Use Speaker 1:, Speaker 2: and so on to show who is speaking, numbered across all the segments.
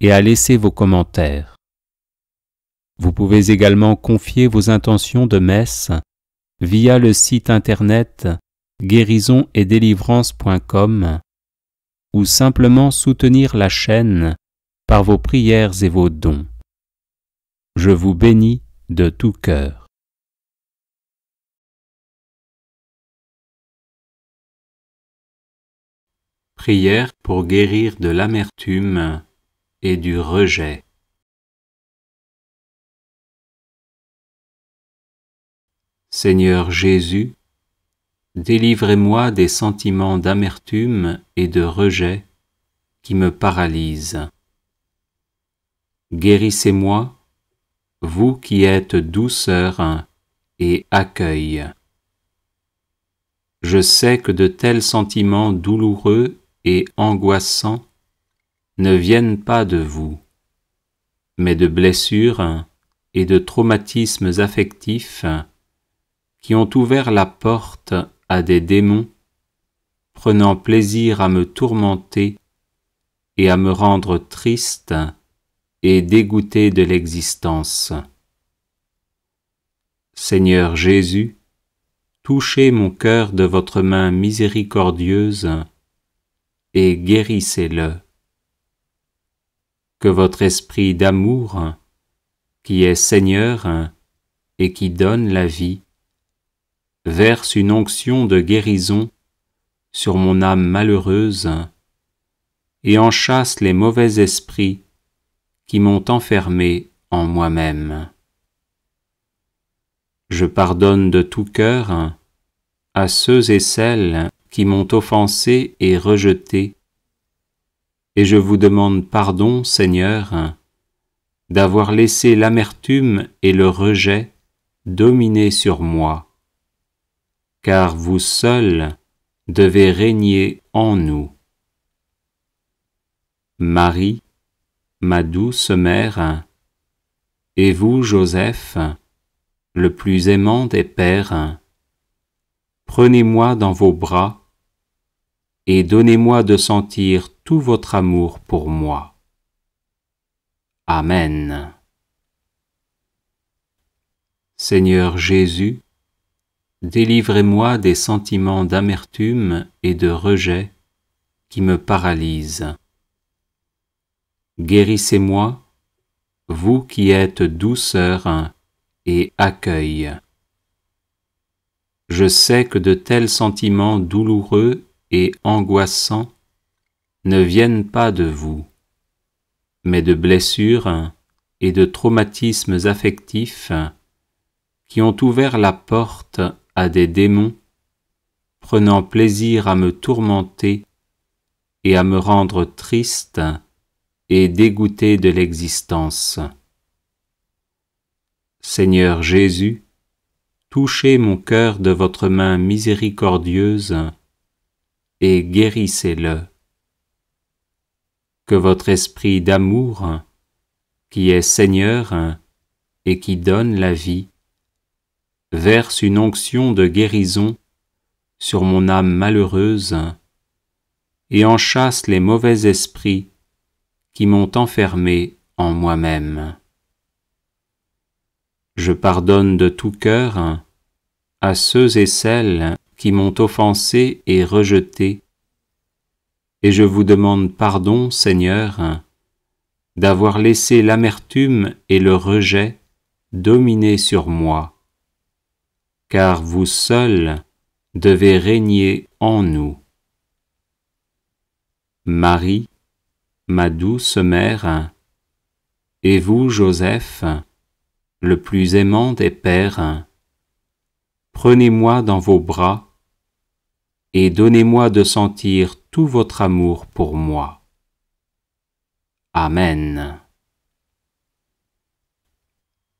Speaker 1: et à laisser vos commentaires. Vous pouvez également confier vos intentions de messe via le site internet guérison et ou simplement soutenir la chaîne par vos prières et vos dons. Je vous bénis de tout cœur. Prière pour guérir de l'amertume et du rejet. Seigneur Jésus, délivrez-moi des sentiments d'amertume et de rejet qui me paralysent. Guérissez-moi, vous qui êtes douceur et accueil. Je sais que de tels sentiments douloureux et angoissants ne viennent pas de vous, mais de blessures et de traumatismes affectifs qui ont ouvert la porte à des démons, prenant plaisir à me tourmenter et à me rendre triste et dégoûté de l'existence. Seigneur Jésus, touchez mon cœur de votre main miséricordieuse et guérissez-le que votre esprit d'amour, qui est Seigneur et qui donne la vie, verse une onction de guérison sur mon âme malheureuse et en chasse les mauvais esprits qui m'ont enfermé en moi-même. Je pardonne de tout cœur à ceux et celles qui m'ont offensé et rejeté, et je vous demande pardon, Seigneur, d'avoir laissé l'amertume et le rejet dominer sur moi, car vous seul devez régner en nous. Marie, ma douce mère, et vous, Joseph, le plus aimant des pères, prenez-moi dans vos bras et donnez-moi de sentir tout votre amour pour moi. Amen. Seigneur Jésus, délivrez-moi des sentiments d'amertume et de rejet qui me paralysent. Guérissez-moi, vous qui êtes douceur et accueil. Je sais que de tels sentiments douloureux et angoissants ne viennent pas de vous, mais de blessures et de traumatismes affectifs qui ont ouvert la porte à des démons, prenant plaisir à me tourmenter et à me rendre triste et dégoûté de l'existence. Seigneur Jésus, touchez mon cœur de votre main miséricordieuse et guérissez-le. Que votre esprit d'amour, qui est Seigneur et qui donne la vie, verse une onction de guérison sur mon âme malheureuse et en chasse les mauvais esprits qui m'ont enfermé en moi-même. Je pardonne de tout cœur à ceux et celles qui m'ont offensé et rejeté. Et je vous demande pardon, Seigneur, d'avoir laissé l'amertume et le rejet dominer sur moi, car vous seul devez régner en nous. Marie, ma douce mère, et vous, Joseph, le plus aimant des pères, prenez-moi dans vos bras et donnez-moi de sentir tout votre amour pour moi. Amen.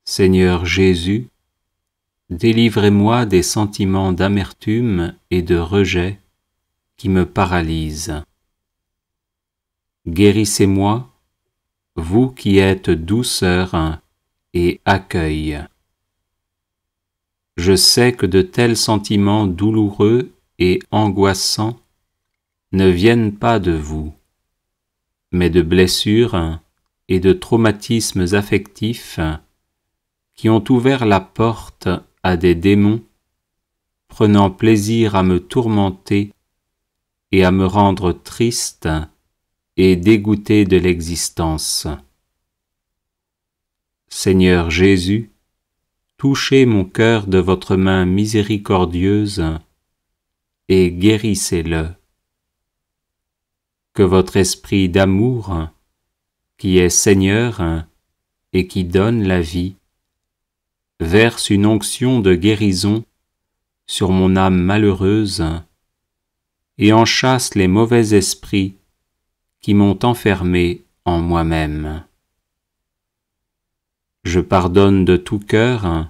Speaker 1: Seigneur Jésus, délivrez-moi des sentiments d'amertume et de rejet qui me paralysent. Guérissez-moi, vous qui êtes douceur et accueil. Je sais que de tels sentiments douloureux et angoissants ne viennent pas de vous, mais de blessures et de traumatismes affectifs qui ont ouvert la porte à des démons prenant plaisir à me tourmenter et à me rendre triste et dégoûté de l'existence. Seigneur Jésus, touchez mon cœur de votre main miséricordieuse et guérissez-le. Que votre esprit d'amour, qui est Seigneur et qui donne la vie, verse une onction de guérison sur mon âme malheureuse et en chasse les mauvais esprits qui m'ont enfermé en moi-même. Je pardonne de tout cœur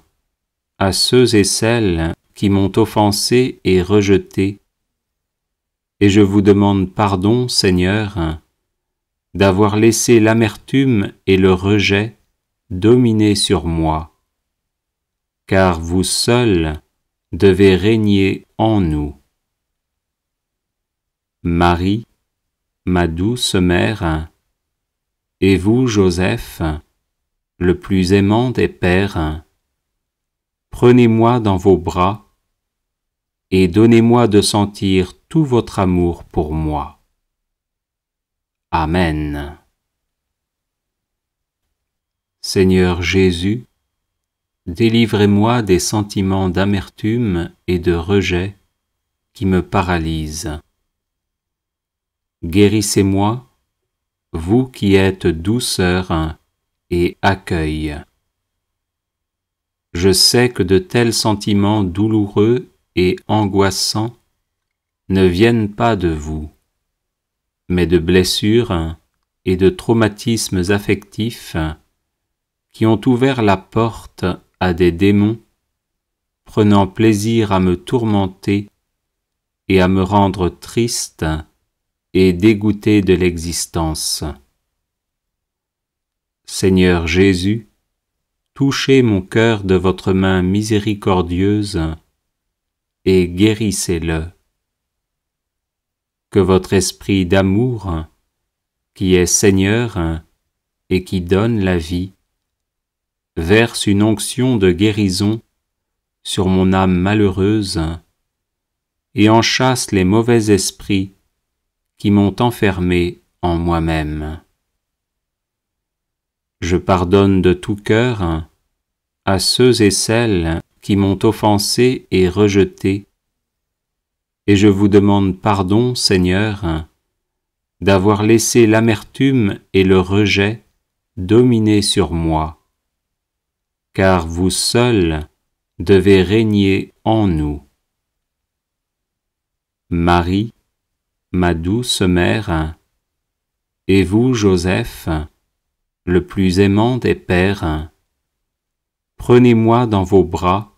Speaker 1: à ceux et celles qui m'ont offensé et rejeté. Et je vous demande pardon, Seigneur, d'avoir laissé l'amertume et le rejet dominer sur moi, car vous seul devez régner en nous. Marie, ma douce mère, et vous, Joseph, le plus aimant des pères, prenez-moi dans vos bras et donnez-moi de sentir tout votre amour pour moi. Amen. Seigneur Jésus, délivrez-moi des sentiments d'amertume et de rejet qui me paralysent. Guérissez-moi, vous qui êtes douceur et accueil. Je sais que de tels sentiments douloureux et angoissants ne viennent pas de vous, mais de blessures et de traumatismes affectifs qui ont ouvert la porte à des démons prenant plaisir à me tourmenter et à me rendre triste et dégoûté de l'existence. Seigneur Jésus, touchez mon cœur de votre main miséricordieuse et guérissez-le. Que votre esprit d'amour, qui est Seigneur et qui donne la vie, verse une onction de guérison sur mon âme malheureuse et en chasse les mauvais esprits qui m'ont enfermé en moi-même. Je pardonne de tout cœur à ceux et celles m'ont offensé et rejeté. Et je vous demande pardon, Seigneur, d'avoir laissé l'amertume et le rejet dominer sur moi, car vous seul devez régner en nous. Marie, ma douce mère, et vous, Joseph, le plus aimant des pères, prenez-moi dans vos bras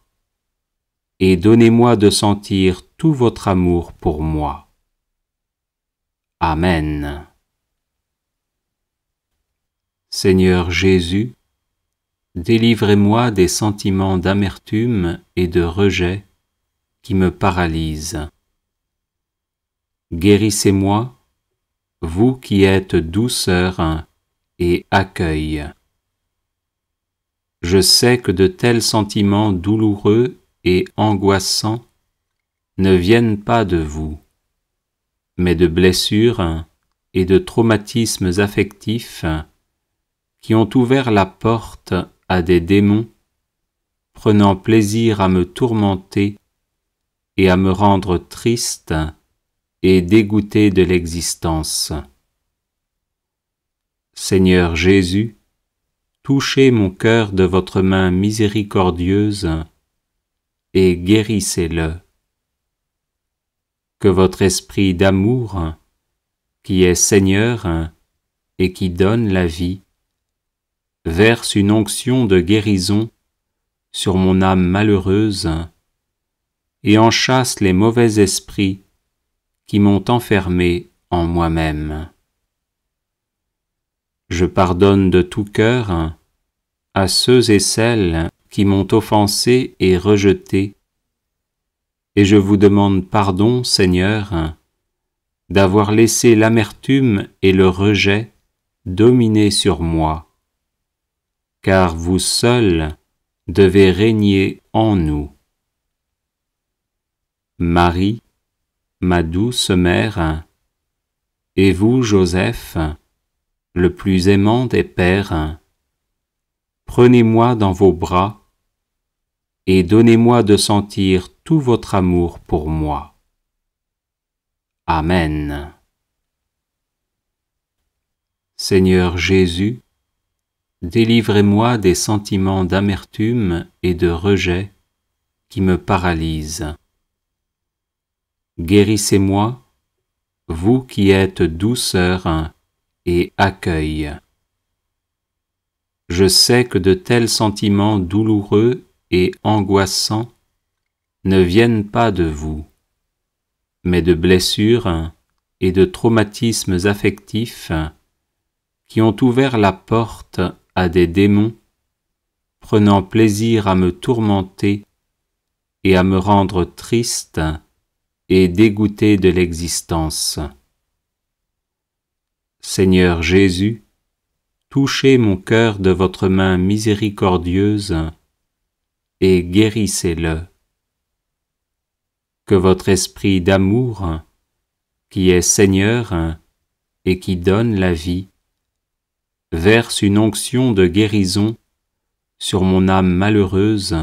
Speaker 1: et donnez-moi de sentir tout votre amour pour moi. Amen. Seigneur Jésus, délivrez-moi des sentiments d'amertume et de rejet qui me paralysent. Guérissez-moi, vous qui êtes douceur et accueil. Je sais que de tels sentiments douloureux et angoissants ne viennent pas de vous, mais de blessures et de traumatismes affectifs qui ont ouvert la porte à des démons, prenant plaisir à me tourmenter et à me rendre triste et dégoûté de l'existence. Seigneur Jésus, touchez mon cœur de votre main miséricordieuse et guérissez-le. Que votre esprit d'amour, qui est Seigneur et qui donne la vie, verse une onction de guérison sur mon âme malheureuse et en chasse les mauvais esprits qui m'ont enfermé en moi-même. Je pardonne de tout cœur à ceux et celles qui m'ont offensé et rejeté. Et je vous demande pardon, Seigneur, d'avoir laissé l'amertume et le rejet dominer sur moi, car vous seul devez régner en nous. Marie, ma douce mère, et vous, Joseph, le plus aimant des pères, prenez-moi dans vos bras et donnez-moi de sentir tout votre amour pour moi. Amen. Seigneur Jésus, délivrez-moi des sentiments d'amertume et de rejet qui me paralysent. Guérissez-moi, vous qui êtes douceur et accueil. Je sais que de tels sentiments douloureux et angoissants ne viennent pas de vous, mais de blessures et de traumatismes affectifs qui ont ouvert la porte à des démons prenant plaisir à me tourmenter et à me rendre triste et dégoûté de l'existence. Seigneur Jésus, touchez mon cœur de votre main miséricordieuse et guérissez-le. Que votre esprit d'amour, qui est Seigneur et qui donne la vie, verse une onction de guérison sur mon âme malheureuse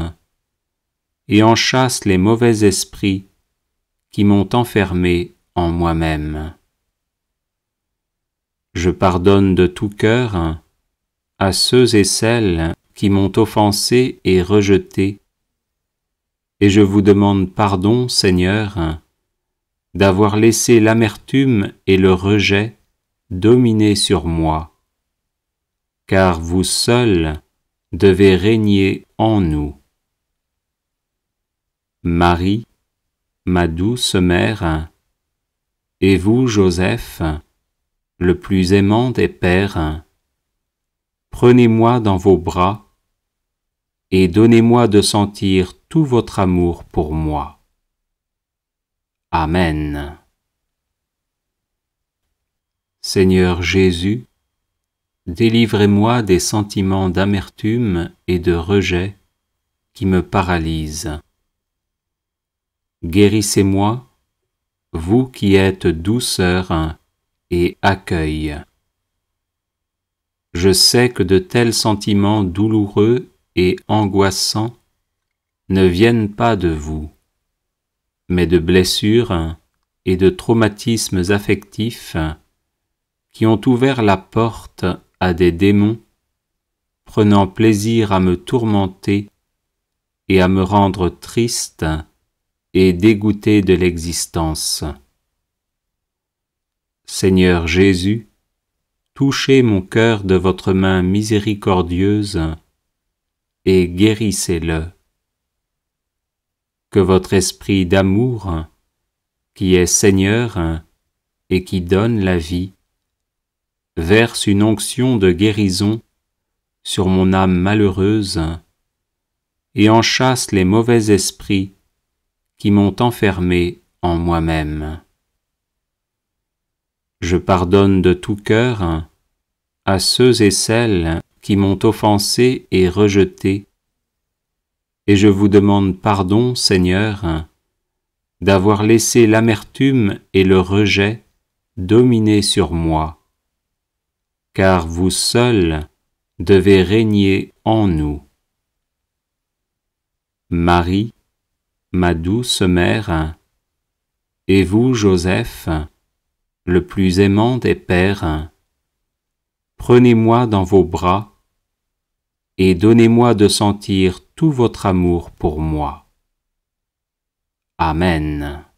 Speaker 1: et en chasse les mauvais esprits qui m'ont enfermé en moi-même. Je pardonne de tout cœur à ceux et celles qui m'ont offensé et rejeté. Et je vous demande pardon, Seigneur, d'avoir laissé l'amertume et le rejet dominer sur moi, car vous seul devez régner en nous. Marie, ma douce mère, et vous, Joseph, le plus aimant des pères, prenez-moi dans vos bras et donnez-moi de sentir tout votre amour pour moi. Amen. Seigneur Jésus, délivrez-moi des sentiments d'amertume et de rejet qui me paralysent. Guérissez-moi, vous qui êtes douceur et accueil. Je sais que de tels sentiments douloureux et angoissants ne viennent pas de vous, mais de blessures et de traumatismes affectifs qui ont ouvert la porte à des démons, prenant plaisir à me tourmenter et à me rendre triste et dégoûté de l'existence. Seigneur Jésus, touchez mon cœur de votre main miséricordieuse et guérissez-le. Que votre esprit d'amour, qui est Seigneur et qui donne la vie, verse une onction de guérison sur mon âme malheureuse et en chasse les mauvais esprits qui m'ont enfermé en moi-même. Je pardonne de tout cœur à ceux et celles qui m'ont offensé et rejeté. Et je vous demande pardon, Seigneur, d'avoir laissé l'amertume et le rejet dominer sur moi, car vous seul devez régner en nous. Marie, ma douce mère, et vous, Joseph, le plus aimant des pères, Prenez-moi dans vos bras et donnez-moi de sentir tout votre amour pour moi. Amen.